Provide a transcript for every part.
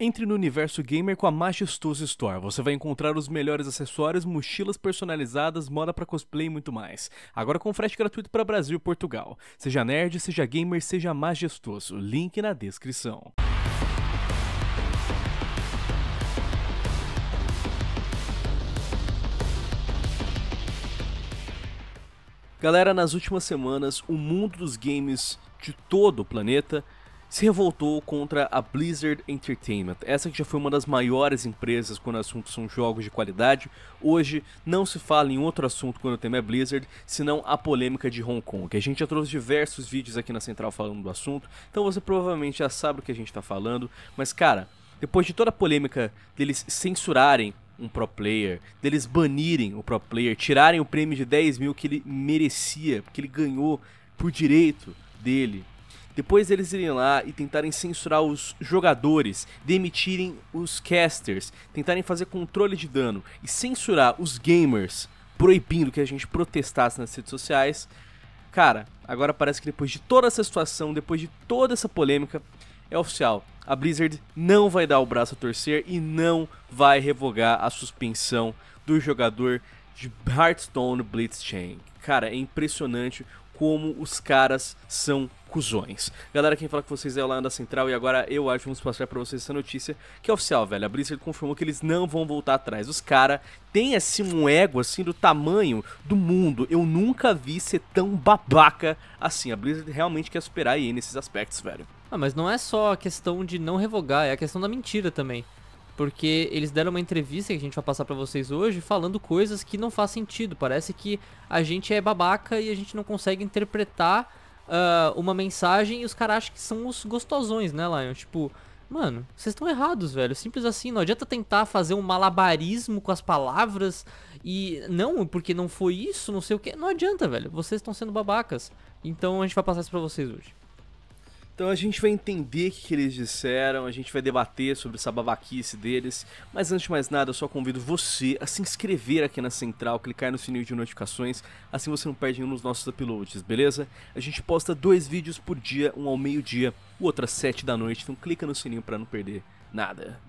Entre no universo gamer com a Majestoso Store. Você vai encontrar os melhores acessórios, mochilas personalizadas, moda para cosplay e muito mais. Agora com frete gratuito para Brasil e Portugal. Seja nerd, seja gamer, seja majestoso. Link na descrição. Galera, nas últimas semanas, o mundo dos games de todo o planeta se revoltou contra a Blizzard Entertainment. Essa que já foi uma das maiores empresas quando o assunto são jogos de qualidade. Hoje não se fala em outro assunto quando o tema é Blizzard, senão a polêmica de Hong Kong. A gente já trouxe diversos vídeos aqui na Central falando do assunto, então você provavelmente já sabe o que a gente está falando. Mas cara, depois de toda a polêmica deles censurarem um pro player, deles banirem o pro player, tirarem o prêmio de 10 mil que ele merecia, que ele ganhou por direito dele depois eles irem lá e tentarem censurar os jogadores, demitirem os casters, tentarem fazer controle de dano e censurar os gamers, proibindo que a gente protestasse nas redes sociais. Cara, agora parece que depois de toda essa situação, depois de toda essa polêmica, é oficial. A Blizzard não vai dar o braço a torcer e não vai revogar a suspensão do jogador de Hearthstone Blitzchain. Cara, é impressionante como os caras são cuzões. Galera, quem fala com vocês é o Landa Central e agora eu acho que vamos passar para vocês essa notícia que é oficial, velho. A Blizzard confirmou que eles não vão voltar atrás. Os caras têm assim um ego assim do tamanho do mundo. Eu nunca vi ser tão babaca assim. A Blizzard realmente quer superar aí nesses aspectos, velho. Ah, mas não é só a questão de não revogar, é a questão da mentira também. Porque eles deram uma entrevista que a gente vai passar para vocês hoje falando coisas que não faz sentido. Parece que a gente é babaca e a gente não consegue interpretar uh, uma mensagem e os caras acham que são os gostosões, né, Lion? Tipo, mano, vocês estão errados, velho. Simples assim, não adianta tentar fazer um malabarismo com as palavras e não, porque não foi isso, não sei o que. Não adianta, velho. Vocês estão sendo babacas. Então a gente vai passar isso pra vocês hoje. Então a gente vai entender o que, eles disseram, a gente vai debater sobre essa babaquice deles. Mas antes de mais nada, eu só convido você a se inscrever aqui na Central, clicar no sininho de notificações, assim você não perde nenhum dos nossos uploads, beleza? A gente posta dois vídeos por dia, um ao meio-dia, o outro às sete da noite, então clica no sininho para não perder nada.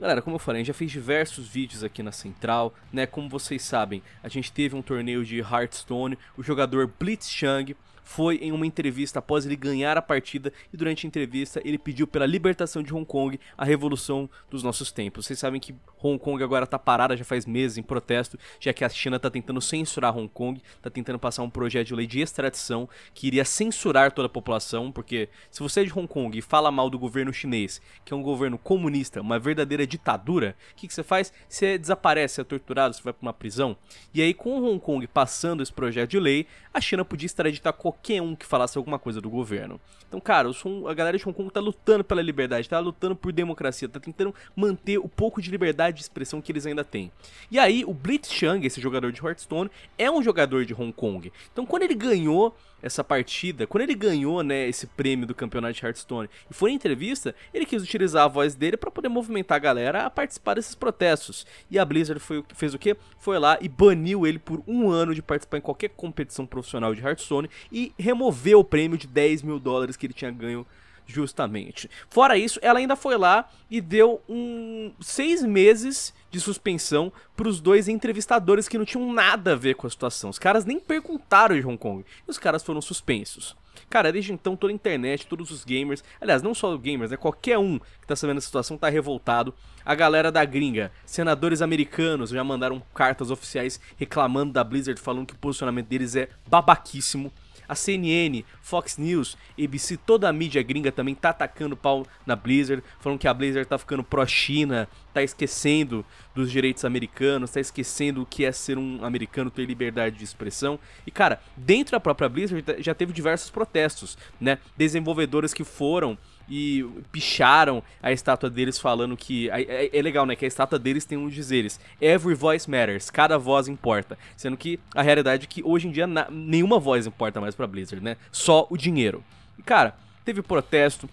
Galera, como eu falei, a gente já fez diversos vídeos aqui na Central, né? Como vocês sabem, a gente teve um torneio de Hearthstone, o jogador Blitzchung foi em uma entrevista após ele ganhar a partida e durante a entrevista ele pediu pela libertação de Hong Kong, a revolução dos nossos tempos. Vocês sabem que Hong Kong agora está parada já faz meses em protesto, já que a China está tentando censurar Hong Kong, está tentando passar um projeto de lei de extradição que iria censurar toda a população, porque se você é de Hong Kong e fala mal do governo chinês, que é um governo comunista, uma verdadeira ditadura, o que, que você faz? Você desaparece, é torturado, você vai para uma prisão. E aí com Hong Kong passando esse projeto de lei, a China podia extraditar qualquer qualquer um que falasse alguma coisa do governo. Então, cara, Hong, a galera de Hong Kong tá lutando pela liberdade, tá lutando por democracia, tá tentando manter o pouco de liberdade de expressão que eles ainda têm. E aí, o Blitz Chang, esse jogador de Hearthstone, é um jogador de Hong Kong. Então, quando ele ganhou essa partida, quando ele ganhou, né, esse prêmio do campeonato de Hearthstone e foi em entrevista, ele quis utilizar a voz dele para poder movimentar a galera a participar desses protestos. E a Blizzard foi, fez o que Foi lá e baniu ele por um ano de participar em qualquer competição profissional de Hearthstone e removeu o prêmio de 10 mil dólares que ele tinha ganho justamente. Fora isso, ela ainda foi lá e deu um seis meses de suspensão para os dois entrevistadores que não tinham nada a ver com a situação. Os caras nem perguntaram de Hong Kong e os caras foram suspensos. Cara, desde então toda a internet, todos os gamers, aliás, não só gamers, né? Qualquer um que tá sabendo a situação tá revoltado. A galera da gringa, senadores americanos já mandaram cartas oficiais reclamando da Blizzard, falando que o posicionamento deles é babaquíssimo a CNN, Fox News, ABC, toda a mídia gringa também tá atacando pau na Blizzard, falando que a Blizzard tá ficando pró-China, tá esquecendo dos direitos americanos, tá esquecendo o que é ser um americano, ter liberdade de expressão. E cara, dentro da própria Blizzard já teve diversos protestos, né? Desenvolvedores que foram e picharam a estátua deles falando que. É, é, legal, né? Que a estátua deles tem uns dizeres. Every voice matters, cada voz importa. Sendo que a realidade é que hoje em dia na, nenhuma voz importa mais pra Blizzard, né? Só o dinheiro. E, cara, teve protesto,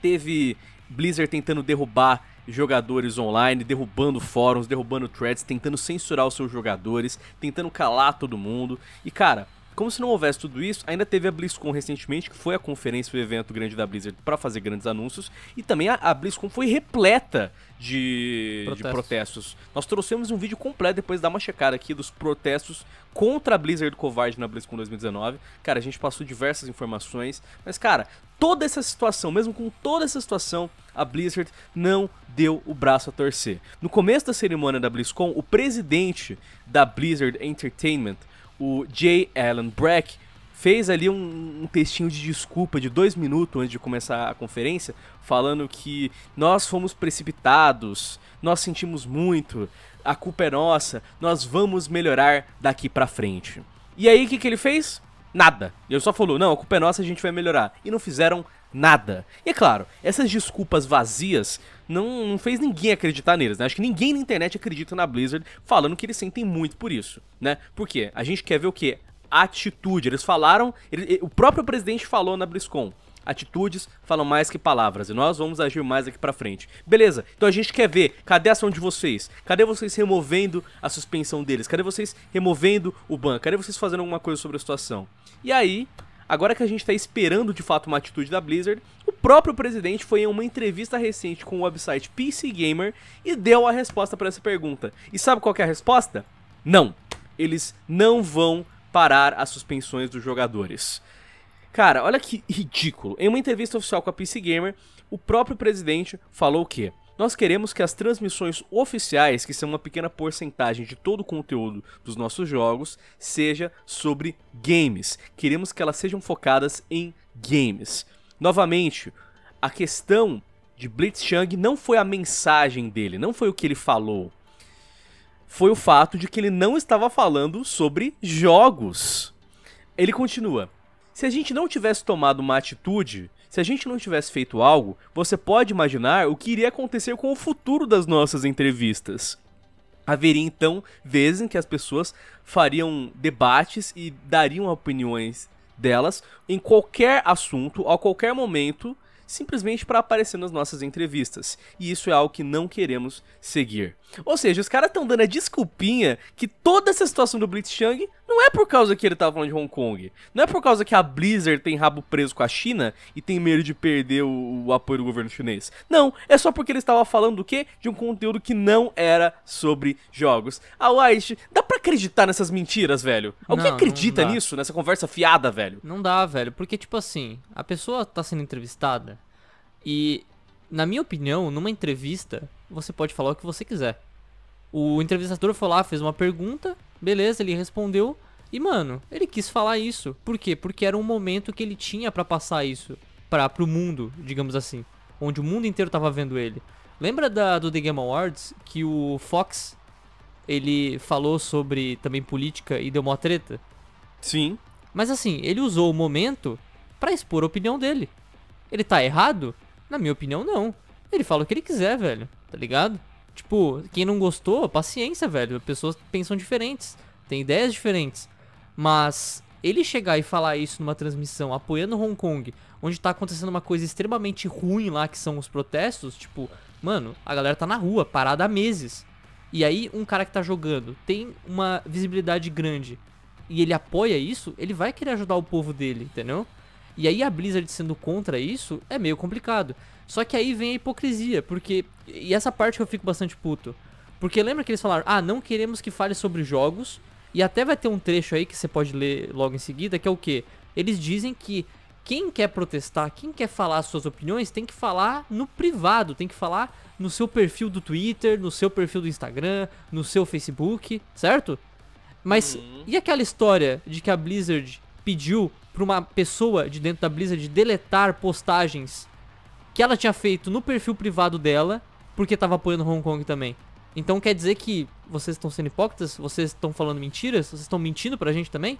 teve Blizzard tentando derrubar jogadores online, derrubando fóruns, derrubando threads, tentando censurar os seus jogadores, tentando calar todo mundo. E, cara como se não houvesse tudo isso, ainda teve a BlizzCon recentemente, que foi a conferência, o evento grande da Blizzard para fazer grandes anúncios, e também a, a BlizzCon foi repleta de protestos. de protestos. Nós trouxemos um vídeo completo, depois dá uma checada aqui dos protestos contra a Blizzard covarde na BlizzCon 2019. Cara, a gente passou diversas informações, mas cara, toda essa situação, mesmo com toda essa situação, a Blizzard não deu o braço a torcer. No começo da cerimônia da BlizzCon, o presidente da Blizzard Entertainment, o J. Allen Brack fez ali um, um, textinho de desculpa de dois minutos antes de começar a conferência, falando que nós fomos precipitados, nós sentimos muito, a culpa é nossa, nós vamos melhorar daqui pra frente. E aí o que, que ele fez? nada. E ele só falou, não, a culpa é nossa, a gente vai melhorar. E não fizeram nada. E é claro, essas desculpas vazias não, não fez ninguém acreditar neles, né? Acho que ninguém na internet acredita na Blizzard falando que eles sentem muito por isso, né? Por quê? A gente quer ver o quê? Atitude. Eles falaram, ele, o próprio presidente falou na BlizzCon. Atitudes falam mais que palavras e nós vamos agir mais aqui pra frente. Beleza, então a gente quer ver cadê a ação de vocês? Cadê vocês removendo a suspensão deles? Cadê vocês removendo o ban? Cadê vocês fazendo alguma coisa sobre a situação? E aí, agora que a gente está esperando de fato uma atitude da Blizzard, o próprio presidente foi em uma entrevista recente com o website PC Gamer e deu a resposta para essa pergunta. E sabe qual é a resposta? Não. Eles não vão parar as suspensões dos jogadores. Cara, olha que ridículo. Em uma entrevista oficial com a PC Gamer, o próprio presidente falou o quê? Nós queremos que as transmissões oficiais, que são uma pequena porcentagem de todo o conteúdo dos nossos jogos, seja sobre games. Queremos que elas sejam focadas em games. Novamente, a questão de Blitzchung não foi a mensagem dele, não foi o que ele falou. Foi o fato de que ele não estava falando sobre jogos. Ele continua. Se a gente não tivesse tomado uma atitude, se a gente não tivesse feito algo, você pode imaginar o que iria acontecer com o futuro das nossas entrevistas. Haveria então vezes em que as pessoas fariam debates e dariam opiniões delas em qualquer assunto, a qualquer momento, simplesmente para aparecer nas nossas entrevistas. E isso é algo que não queremos seguir. Ou seja, os caras estão dando a desculpinha que toda essa situação do Blitzchung não é por causa que ele tava falando de Hong Kong. Não é por causa que a Blizzard tem rabo preso com a China e tem medo de perder o, o apoio do governo chinês. Não, é só porque ele estava falando do quê? De um conteúdo que não era sobre jogos. Ah, White, dá pra acreditar nessas mentiras, velho? Alguém não, acredita não nisso, nessa conversa fiada, velho? Não dá, velho, porque tipo assim, a pessoa tá sendo entrevistada e, na minha opinião, numa entrevista, você pode falar o que você quiser. O entrevistador foi lá, fez uma pergunta, beleza, ele respondeu. E, mano, ele quis falar isso. Por quê? Porque era um momento que ele tinha para passar isso para pro mundo, digamos assim. Onde o mundo inteiro tava vendo ele. Lembra da, do The Game Awards que o Fox ele falou sobre também política e deu uma treta? Sim. Mas assim, ele usou o momento para expor a opinião dele. Ele tá errado? Na minha opinião, não. Ele fala o que ele quiser, velho. Tá ligado? Tipo, quem não gostou, paciência, velho. Pessoas pensam diferentes, têm ideias diferentes. Mas ele chegar e falar isso numa transmissão apoiando Hong Kong, onde tá acontecendo uma coisa extremamente ruim lá, que são os protestos, tipo, mano, a galera tá na rua, parada há meses. E aí, um cara que tá jogando tem uma visibilidade grande e ele apoia isso, ele vai querer ajudar o povo dele, entendeu? E aí a Blizzard sendo contra isso é meio complicado. Só que aí vem a hipocrisia, porque. E essa parte que eu fico bastante puto. Porque lembra que eles falaram, ah, não queremos que fale sobre jogos. E até vai ter um trecho aí que você pode ler logo em seguida, que é o que? Eles dizem que quem quer protestar, quem quer falar suas opiniões, tem que falar no privado, tem que falar no seu perfil do Twitter, no seu perfil do Instagram, no seu Facebook, certo? Mas uhum. e aquela história de que a Blizzard pediu para uma pessoa de dentro da Blizzard deletar postagens que ela tinha feito no perfil privado dela, porque estava apoiando Hong Kong também. Então quer dizer que vocês estão sendo hipócritas? Vocês estão falando mentiras? Vocês estão mentindo pra gente também?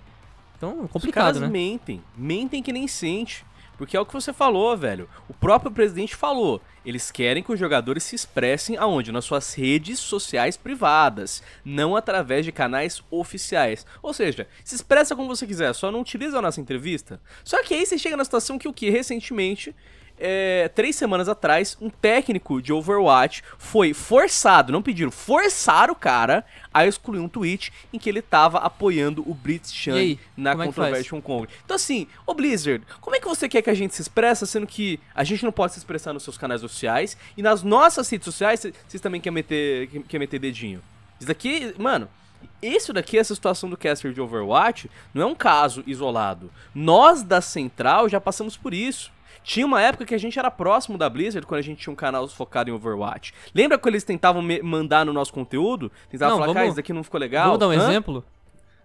Então, complicado, Os caras né? mentem. Mentem que nem sente. Porque é o que você falou, velho. O próprio presidente falou. Eles querem que os jogadores se expressem aonde? Nas suas redes sociais privadas, não através de canais oficiais. Ou seja, se expressa como você quiser, só não utiliza a nossa entrevista. Só que aí você chega na situação que o que recentemente é, três semanas atrás, um técnico de Overwatch foi forçado, não pediram, forçaram o cara a excluir um tweet em que ele tava apoiando o Blitz Chan na como é controvérsia Hong Kong. Então assim, ô Blizzard, como é que você quer que a gente se expressa, sendo que a gente não pode se expressar nos seus canais sociais e nas nossas redes sociais vocês também querem meter, quer meter dedinho? Isso daqui, mano, isso daqui, essa situação do Caster de Overwatch, não é um caso isolado. Nós da Central já passamos por isso. Tinha uma época que a gente era próximo da Blizzard quando a gente tinha um canal focado em Overwatch. Lembra quando eles tentavam mandar no nosso conteúdo? Tentavam não, falar, vamos, ah, isso daqui não ficou legal. Vou dar um Hã? exemplo?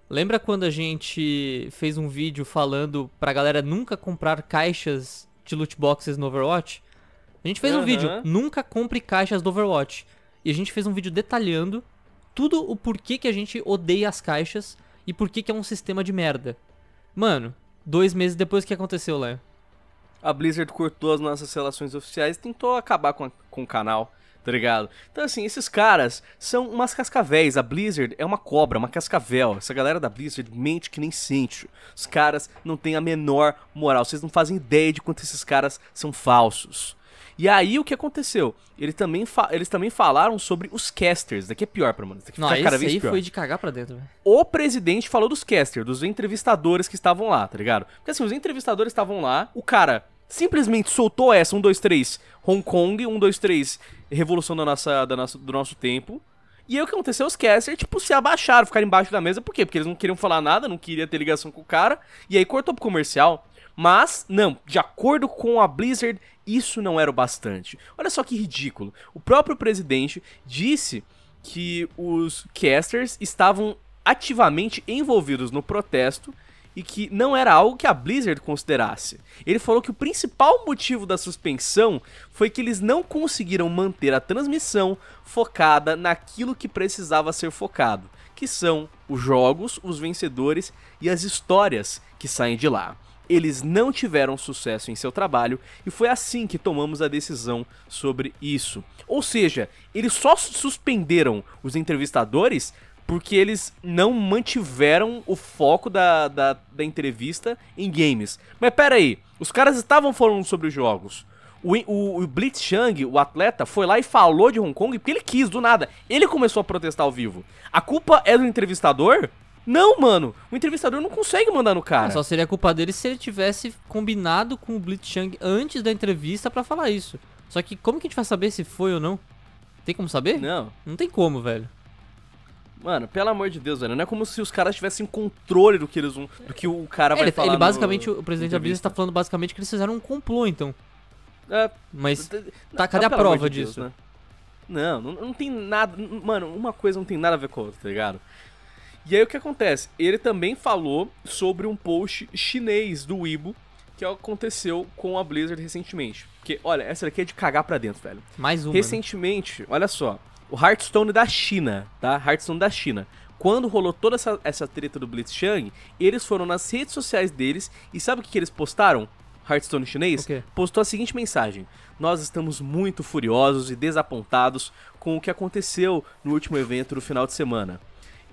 Lembra quando a gente fez um vídeo falando pra galera nunca comprar caixas de loot boxes no Overwatch? A gente fez uhum. um vídeo, nunca compre caixas do Overwatch. E a gente fez um vídeo detalhando tudo o porquê que a gente odeia as caixas e porquê que é um sistema de merda. Mano, dois meses depois o que aconteceu, Léo? A Blizzard cortou as nossas relações oficiais e tentou acabar com, a, com o canal tá ligado? Então, assim, esses caras são umas cascavéis. A Blizzard é uma cobra, uma cascavel. Essa galera da Blizzard mente que nem sente. Os caras não têm a menor moral. Vocês não fazem ideia de quanto esses caras são falsos. E aí o que aconteceu? Ele também eles também falaram sobre os casters. Daqui é pior pra mano. Daqui Não, cada vez aí pior. foi de cagar pra dentro. Véio. O presidente falou dos casters, dos entrevistadores que estavam lá, tá ligado? Porque assim, os entrevistadores estavam lá, o cara simplesmente soltou essa, 1, 2, 3, Hong Kong, 1, 2, 3, revolução da nossa, da nossa, do nosso tempo. E aí o que aconteceu? Os casters, tipo, se abaixaram, ficaram embaixo da mesa. Por quê? Porque eles não queriam falar nada, não queria ter ligação com o cara. E aí cortou pro comercial. Mas, não, de acordo com a Blizzard, isso não era o bastante. Olha só que ridículo. O próprio presidente disse que os casters estavam ativamente envolvidos no protesto e que não era algo que a Blizzard considerasse. Ele falou que o principal motivo da suspensão foi que eles não conseguiram manter a transmissão focada naquilo que precisava ser focado, que são os jogos, os vencedores e as histórias que saem de lá eles não tiveram sucesso em seu trabalho e foi assim que tomamos a decisão sobre isso. Ou seja, eles só suspenderam os entrevistadores porque eles não mantiveram o foco da, da, da entrevista em games. Mas pera aí, os caras estavam falando sobre os jogos. O, o, o Blitz o atleta, foi lá e falou de Hong Kong porque ele quis, do nada. Ele começou a protestar ao vivo. A culpa é do entrevistador? Não, mano, o entrevistador não consegue mandar no cara. Ah, só seria culpa dele se ele tivesse combinado com o Blitzchung antes da entrevista para falar isso. Só que como que a gente vai saber se foi ou não? Tem como saber? Não. Não tem como, velho. Mano, pelo amor de Deus, velho. Não é como se os caras tivessem controle do que eles vão, do que o cara vai ele, falar. Ele basicamente, no... o presidente da Blizzard está falando basicamente que eles fizeram um complô, então. É, Mas tá, cadê tá, a prova de disso? né? Não, não, não tem nada. Mano, uma coisa não tem nada a ver com a outra, tá ligado? E aí o que acontece? Ele também falou sobre um post chinês do Weibo que aconteceu com a Blizzard recentemente. Porque, olha, essa daqui é de cagar pra dentro, velho. Mais uma. Né? Recentemente, né? olha só, o Hearthstone da China, tá? Hearthstone da China. Quando rolou toda essa, essa treta do Blitzchang, eles foram nas redes sociais deles e sabe o que, que eles postaram? Hearthstone chinês, okay. postou a seguinte mensagem: Nós estamos muito furiosos e desapontados com o que aconteceu no último evento do final de semana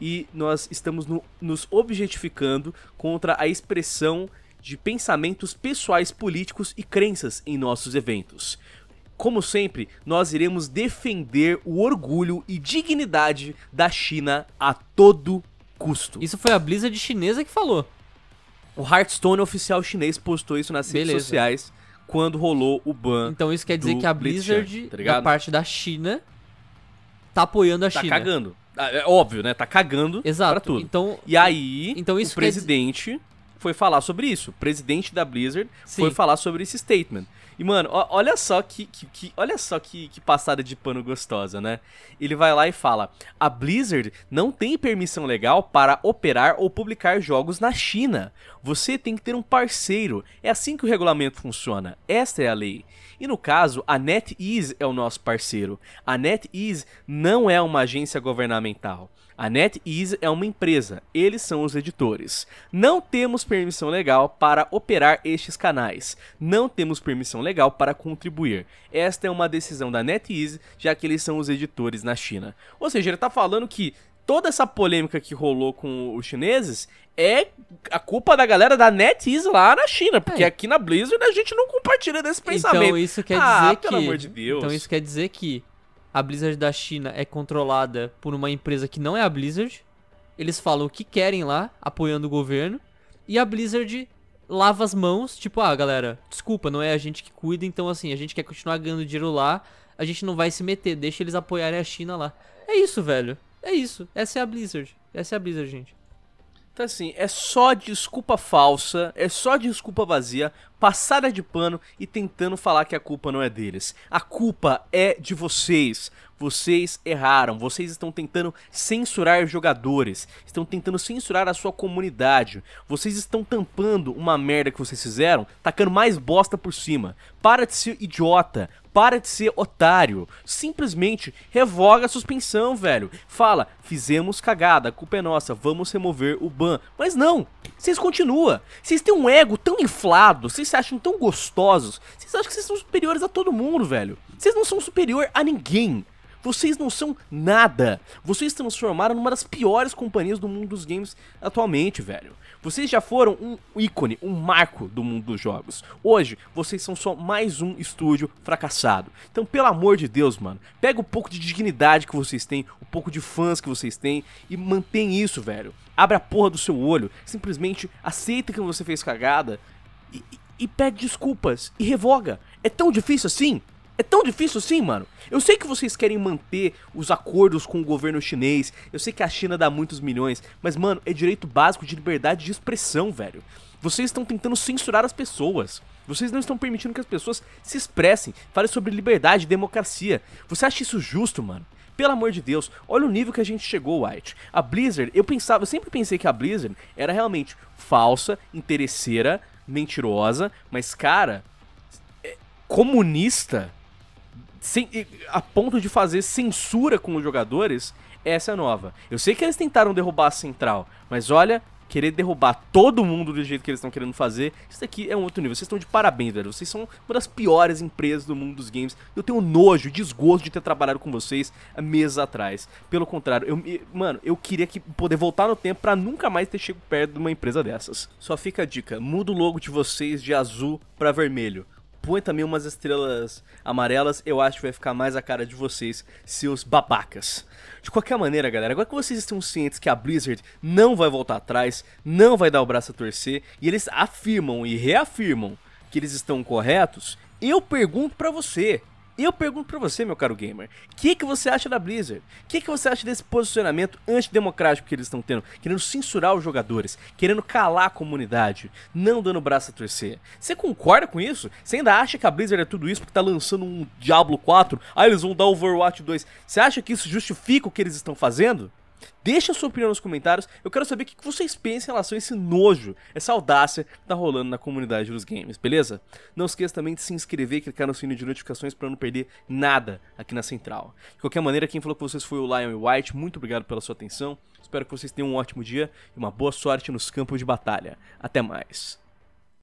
e nós estamos no, nos objetificando contra a expressão de pensamentos pessoais políticos e crenças em nossos eventos. Como sempre, nós iremos defender o orgulho e dignidade da China a todo custo. Isso foi a Blizzard chinesa que falou. O Hearthstone oficial chinês postou isso nas Beleza. redes sociais quando rolou o ban. Então isso quer dizer que a Blizzard, Blizzard tá da parte da China, tá apoiando a tá China. Tá cagando. Ah, é óbvio, né? Tá cagando Exato. pra tudo. Então, e aí, então isso o presidente foi falar sobre isso. O presidente da Blizzard Sim. foi falar sobre esse statement. E, mano, ó, olha só que, que, que, olha só que, que passada de pano gostosa, né? Ele vai lá e fala: a Blizzard não tem permissão legal para operar ou publicar jogos na China. Você tem que ter um parceiro. É assim que o regulamento funciona. Esta é a lei. E no caso, a NetEase é o nosso parceiro. A NetEase não é uma agência governamental. A NetEase é uma empresa, eles são os editores. Não temos permissão legal para operar estes canais. Não temos permissão legal para contribuir. Esta é uma decisão da NetEase, já que eles são os editores na China. Ou seja, ele está falando que toda essa polêmica que rolou com os chineses é a culpa da galera da NetEase lá na China, porque é. aqui na Blizzard a gente não compartilha desse então, pensamento. Então isso quer dizer ah, que pelo amor de Deus. Então isso quer dizer que a Blizzard da China é controlada por uma empresa que não é a Blizzard. Eles falam o que querem lá, apoiando o governo. E a Blizzard lava as mãos, tipo, ah, galera, desculpa, não é a gente que cuida, então assim, a gente quer continuar ganhando dinheiro lá, a gente não vai se meter, deixa eles apoiarem a China lá. É isso, velho. É isso. Essa é a Blizzard. Essa é a Blizzard, gente. Então, assim, é só desculpa falsa, é só desculpa vazia, passada de pano e tentando falar que a culpa não é deles. A culpa é de vocês. Vocês erraram, vocês estão tentando censurar jogadores, estão tentando censurar a sua comunidade, vocês estão tampando uma merda que vocês fizeram, tacando mais bosta por cima. Para de ser idiota, para de ser otário. Simplesmente revoga a suspensão, velho. Fala, fizemos cagada, a culpa é nossa, vamos remover o ban. Mas não, vocês continuam. Vocês têm um ego tão inflado, vocês se acham tão gostosos. Vocês acham que vocês são superiores a todo mundo, velho. Vocês não são superior a ninguém. Vocês não são nada. Vocês transformaram numa das piores companhias do mundo dos games atualmente, velho. Vocês já foram um ícone, um marco do mundo dos jogos. Hoje, vocês são só mais um estúdio fracassado. Então, pelo amor de Deus, mano, pega o um pouco de dignidade que vocês têm, o um pouco de fãs que vocês têm e mantém isso, velho. Abra a porra do seu olho, simplesmente aceita que você fez cagada e, e, e pede desculpas e revoga. É tão difícil assim? É tão difícil assim, mano? Eu sei que vocês querem manter os acordos com o governo chinês, eu sei que a China dá muitos milhões, mas, mano, é direito básico de liberdade de expressão, velho. Vocês estão tentando censurar as pessoas. Vocês não estão permitindo que as pessoas se expressem, falem sobre liberdade e democracia. Você acha isso justo, mano? Pelo amor de Deus, olha o nível que a gente chegou, White. A Blizzard, eu pensava, eu sempre pensei que a Blizzard era realmente falsa, interesseira, mentirosa, mas cara, é, comunista sem, a ponto de fazer censura com os jogadores, essa é nova. Eu sei que eles tentaram derrubar a central, mas olha, querer derrubar todo mundo do jeito que eles estão querendo fazer, isso daqui é um outro nível. Vocês estão de parabéns, velho. Vocês são uma das piores empresas do mundo dos games. Eu tenho nojo, desgosto de ter trabalhado com vocês há meses atrás. Pelo contrário, eu, mano, eu queria que poder voltar no tempo para nunca mais ter chegado perto de uma empresa dessas. Só fica a dica, muda o logo de vocês de azul para vermelho põe também umas estrelas amarelas, eu acho que vai ficar mais a cara de vocês, seus babacas. De qualquer maneira, galera, agora que vocês estão cientes que a Blizzard não vai voltar atrás, não vai dar o braço a torcer, e eles afirmam e reafirmam que eles estão corretos, eu pergunto para você, eu pergunto para você, meu caro gamer, o que, que você acha da Blizzard? O que, que você acha desse posicionamento antidemocrático que eles estão tendo? Querendo censurar os jogadores, querendo calar a comunidade, não dando braço a torcer. Você concorda com isso? Você ainda acha que a Blizzard é tudo isso porque tá lançando um Diablo 4? Aí ah, eles vão dar Overwatch 2. Você acha que isso justifica o que eles estão fazendo? Deixa a sua opinião nos comentários. Eu quero saber o que vocês pensam em relação a esse nojo, essa audácia que tá rolando na comunidade dos games, beleza? Não esqueça também de se inscrever e clicar no sininho de notificações para não perder nada aqui na Central. De qualquer maneira, quem falou com vocês foi o Lion White. Muito obrigado pela sua atenção. Espero que vocês tenham um ótimo dia e uma boa sorte nos campos de batalha. Até mais.